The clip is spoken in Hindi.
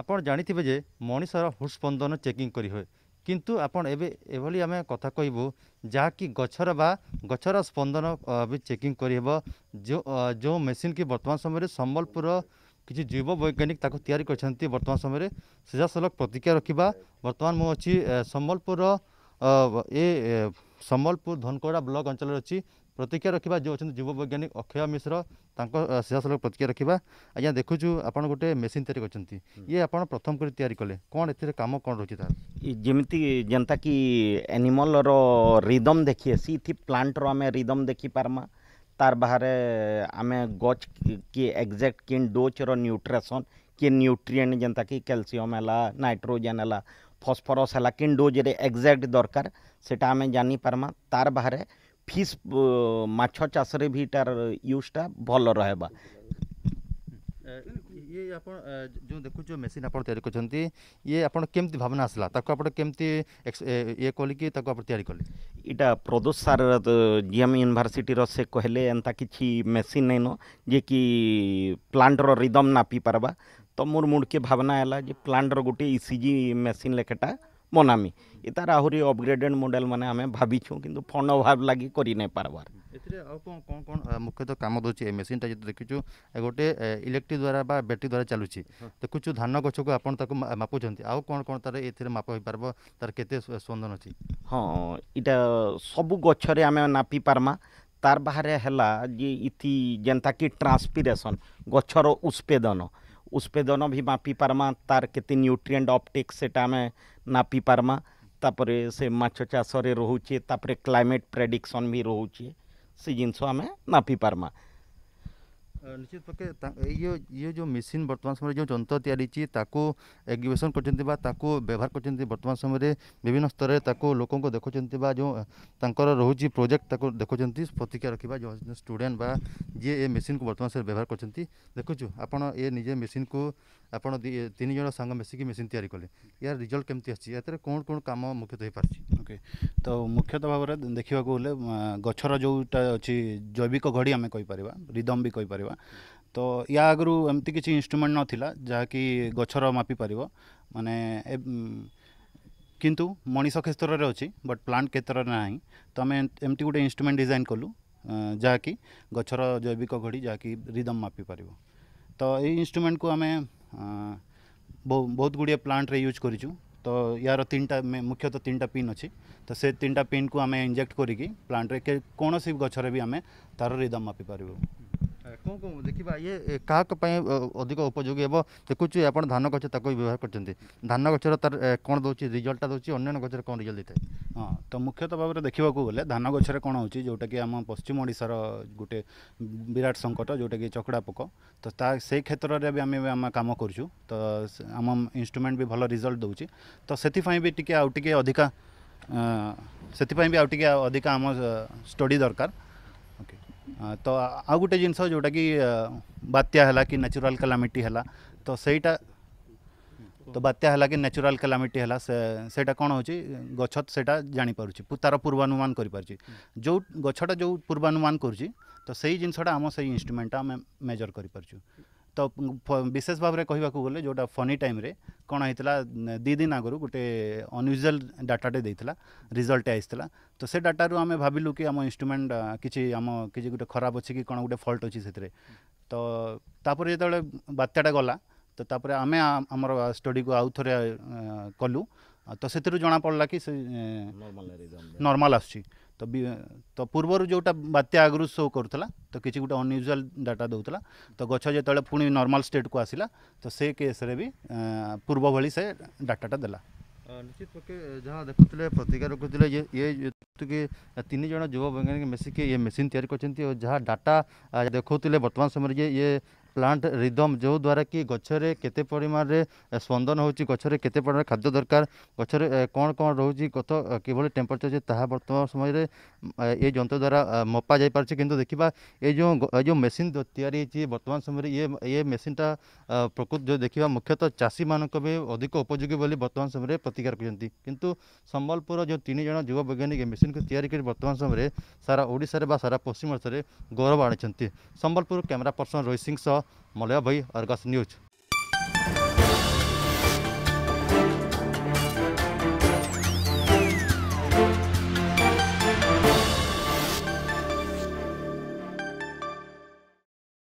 ଆପଣ ଜାଣିଥିବେ ଯେ ମଣିଷର ହୃଷ୍ପନ୍ଦନ ଚେକିଂ କରିହୁଏ କିନ୍ତୁ ଆପଣ ଏବେ ଏଭଳି ଆମେ କଥା କହିବୁ ଯାହାକି ଗଛର ବା ଗଛର ସ୍ପନ୍ଦନ ବି ଚେକିଂ କରିହେବ ଯେଉଁ ଯେଉଁ ମେସିନ୍ କି ବର୍ତ୍ତମାନ ସମୟରେ ସମ୍ବଲପୁରର କିଛି ଜୈବ ବୈଜ୍ଞାନିକ ତାକୁ ତିଆରି କରିଛନ୍ତି ବର୍ତ୍ତମାନ ସମୟରେ ସିଧାସଳଖ ପ୍ରତିକ୍ରିୟା ରଖିବା ବର୍ତ୍ତମାନ ମୁଁ ଅଛି ସମ୍ବଲପୁରର ଏ ସମ୍ବଲପୁର ଧନକଡ଼ା ବ୍ଲକ ଅଞ୍ଚଳରେ ଅଛି ପ୍ରତିକ୍ରିୟା ରଖିବା ଯେଉଁ ଅଛନ୍ତି ଯୁବ ବୈଜ୍ଞାନିକ ଅକ୍ଷୟ ମିଶ୍ର ତାଙ୍କ ସିଧାସଳଖ ପ୍ରତିକ୍ରିୟା ରଖିବା ଆଜ୍ଞା ଦେଖୁଛୁ ଆପଣ ଗୋଟେ ମେସିନ୍ ତିଆରି କରିଛନ୍ତି ଇଏ ଆପଣ ପ୍ରଥମ କରି ତିଆରି କଲେ କ'ଣ ଏଥିରେ କାମ କ'ଣ ରହୁଛି ତାର ଯେମିତି ଯେନ୍ତାକି ଆନିମଲ୍ର ରିଦମ୍ ଦେଖି ହେସି ଇଥି ପ୍ଲାଣ୍ଟର ଆମେ ରିଦମ୍ ଦେଖିପାର୍ମା ତାର ବାହାରେ ଆମେ ଗଛ କି ଏକ୍ଜାକ୍ଟ କିନ୍ ଡୋଜ୍ର ନ୍ୟୁଟ୍ରେସନ୍ କି ନ୍ୟୁଟ୍ରିଏଣ୍ଟ ଯେନ୍ତାକି କ୍ୟାଲସିୟମ୍ ହେଲା ନାଇଟ୍ରୋଜେନ୍ ହେଲା ଫସ୍ଫରସ୍ ହେଲା କିନ୍ ଡୋଜ୍ରେ ଏକ୍ଜାକ୍ଟ ଦରକାର ସେଟା ଆମେ ଜାଣିପାର୍ମା ତାର ବାହାରେ फिस मछचाष रार यूजटा भल र ये आपन जो देखु जो मेसीन आप ये आप भावना आसला कमी ये कल कि कले या प्रदोष सार जी एम यूनिभर्सीटी से कहले एंता कि मेसीन नहींन जे कि प्लांटर रिदम नापी पार्बा तो मोर मुड़के भावना है प्लांटर गोटे इसी जि मेसीन लेखेटा ବନାମି ତାର ଆହୁରି ଅପଗ୍ରେଡେଡ୍ ମଡ଼େଲ୍ ମାନେ ଆମେ ଭାବିଛୁ କିନ୍ତୁ ଫଣ୍ଡ ଅଭାବ ଲାଗି କରି ନାଇଁ ପାର୍ବାର୍ ଏଥିରେ ଆଉ କ'ଣ କ'ଣ କ'ଣ ମୁଖ୍ୟତଃ କାମ ଦେଉଛି ଏ ମେସିନ୍ଟା ଯଦି ଦେଖୁଛୁ ଗୋଟେ ଇଲେକ୍ଟ୍ରି ଦ୍ୱାରା ବା ବ୍ୟାଟେରୀ ଦ୍ୱାରା ଚାଲୁଛି ଦେଖୁଛୁ ଧାନ ଗଛକୁ ଆପଣ ତାକୁ ମାପୁଛନ୍ତି ଆଉ କ'ଣ କ'ଣ ତାର ଏଥିରେ ମାପ ହେଇପାରିବ ତାର କେତେ ସ୍ପନ୍ଦନ ଅଛି ହଁ ଇଟା ସବୁ ଗଛରେ ଆମେ ନାପି ପାର୍ମା ତାର ବାହାରେ ହେଲା ଯେ ଇଥି ଯେନ୍ତାକି ଟ୍ରାନ୍ସପିରେସନ୍ ଗଛର ଉତ୍ପେଦନ उस पे दोनों भी मापी पारमा तार के न्यूट्रिएंट ऑप्टिक्स सेटा में नापी पारमा तापर से मछ चाष रोचे तापर प्रेडिक्शन भी रोचे से जिनस आम नापी पारमा निश्चित पक्षे ये ये जो मशीन वर्तमान समय जो जंत या एक्जिबिशन करवहार कर बर्तमान समय विभिन्न स्तर ताको लोक देखुं जो तरह रोज प्रोजेक्ट ताको देखुं प्रतिक्रिया रखा जो स्टूडेंट बा जी ये मेसीन को बर्तमान समय व्यवहार कर देखु निजे मेसीन को ଆପଣ ତିନି ଜଣ ସାଙ୍ଗ ମିଶିକି ମେସିନ୍ ତିଆରି କଲେ ଏହାର ରିଜଲ୍ଟ କେମିତି ଆସିଛି ଏଥିରେ କ'ଣ କ'ଣ କାମ ମୁଖ୍ୟତଃ ହେଇପାରୁଛି ଓକେ ତ ମୁଖ୍ୟତଃ ଭାବରେ ଦେଖିବାକୁ ଗଲେ ଗଛର ଯେଉଁଟା ଅଛି ଜୈବିକ ଘଡ଼ି ଆମେ କହିପାରିବା ରିଦମ୍ ବି କହିପାରିବା ତ ୟା ଆଗରୁ ଏମିତି କିଛି ଇନଷ୍ଟ୍ରୁମେଣ୍ଟ ନଥିଲା ଯାହାକି ଗଛର ମାପିପାରିବ ମାନେ କିନ୍ତୁ ମଣିଷ କ୍ଷେତ୍ରରେ ଅଛି ବଟ୍ ପ୍ଲାଣ୍ଟ କ୍ଷେତ୍ରରେ ନାହିଁ ତ ଆମେ ଏମିତି ଗୋଟେ ଇନଷ୍ଟ୍ରୁମେଣ୍ଟ ଡିଜାଇନ୍ କଲୁ ଯାହାକି ଗଛର ଜୈବିକ ଘଡ଼ି ଯାହାକି ରିଦମ୍ ମାପିପାରିବ ତ ଏଇ ଇନଷ୍ଟ୍ରୁମେଣ୍ଟକୁ ଆମେ बहुत गुड़िया प्लांट रे यूज करूँ तो यार तीन टाइम मुख्यतः तीन टाइम पिन अच्छी तो से तीन टाइम पिन को आम इंजेक्ट करी प्लांट कौन सी गचर भी आम तार रिदम मापी पार्बू कौन कौन देखा ये क्या अधिक उपयोगी हे देखु आप धान गछ व्यवहार करते धान गचर तार कौन दौर रिजल्टा दूसरी अन्न गचर कौन रिजल्ट देते हाँ तो मुख्यतः भाव में देखा गले धान गचर कौन हो जोटा कि आम पश्चिम ओडार गोटे विराट संकट जोटा कि चकड़ा पक तो से क्षेत्र में भी आम आम कम करुँ तो आम इन्स्ट्रुमेंट भी भल रिजल्ट दौर तो से भी टी आउ अधिका से भी आउ अधिका आम स्टडी दरकार तो आ गोटे जिनस जोटा कि बात्या कि न्याचुराल कलामिटी है तो सहीटा तो बात्या कि न्याचुराल कलामिटी है से, कौन हो गछत से जापार तार पूर्वानुमान कर जो गछटा जो पूर्वानुमान कर तो सही जिनसटा आम से इन्स्ट्रुमेंटा मेजर कर ତ ବିଶେଷ ଭାବରେ କହିବାକୁ ଗଲେ ଯେଉଁଟା ଫନି ଟାଇମ୍ରେ କ'ଣ ହେଇଥିଲା ଦୁଇ ଦିନ ଆଗରୁ ଗୋଟେ ଅନ୍ୟୁଜୁଆଲ୍ ଡାଟାଟେ ଦେଇଥିଲା ରିଜଲ୍ଟଟେ ଆସିଥିଲା ତ ସେ ଡାଟାରୁ ଆମେ ଭାବିଲୁ କି ଆମ ଇନ୍ଷ୍ଟ୍ରୁମେଣ୍ଟ କିଛି ଆମ କିଛି ଗୋଟେ ଖରାପ ଅଛି କି କ'ଣ ଗୋଟେ ଫଲ୍ଟ ଅଛି ସେଥିରେ ତ ତାପରେ ଯେତେବେଳେ ବାତ୍ୟାଟା ଗଲା ତ ତାପରେ ଆମେ ଆମର ଷ୍ଟଡ଼ିକୁ ଆଉ ଥରେ କଲୁ ତ ସେଥିରୁ ଜଣାପଡ଼ିଲା କି ସେ ନର୍ମାଲ୍ ଆସୁଛି तो भी तो पूर्व जोटा बात्या आगु शो करूला तो किसी गोटे अनयुजुआल डाटा दूसरा तो गच्छ जो पुणी नर्माल स्टेट को आसला तो से केस्रे भी पूर्व भाई से डाटाटा दे निश्चित पक्षे जहाँ देखुले प्रतिकार रखुले ये कि तीन जन जुव वैज्ञानिक मेसिक ये मेसीन या जहाँ डाटा देखुले बर्तमान समय ये प्लांट रिदम जो द्वारा कि गच्छे के स्पंदन हो गए केत खाद्य दरकार गच्छे कौन कौन रोज गत कि टेम्परेचर अच्छे ता बर्तमान समय ये जंत्र द्वारा मपा जा पार्टी कितना देखा ये जो मेसीन या बर्तमान समय ये ये मेसीनटा प्रकृत जो देखा मुख्यतः चाषी मानक भी अधिक उपयोगी बर्तमान समय प्रतिकार करूँ सम्बलपुर जो तीन जन जुव वैज्ञानिक मेसीन को या बर्तमान समय सारा ओडा सारा पश्चिम ओर गौरव आनी संबलपुर कैमेरा पर्सन रोहित सिंह सह मलया भाई अर्गस न्यूज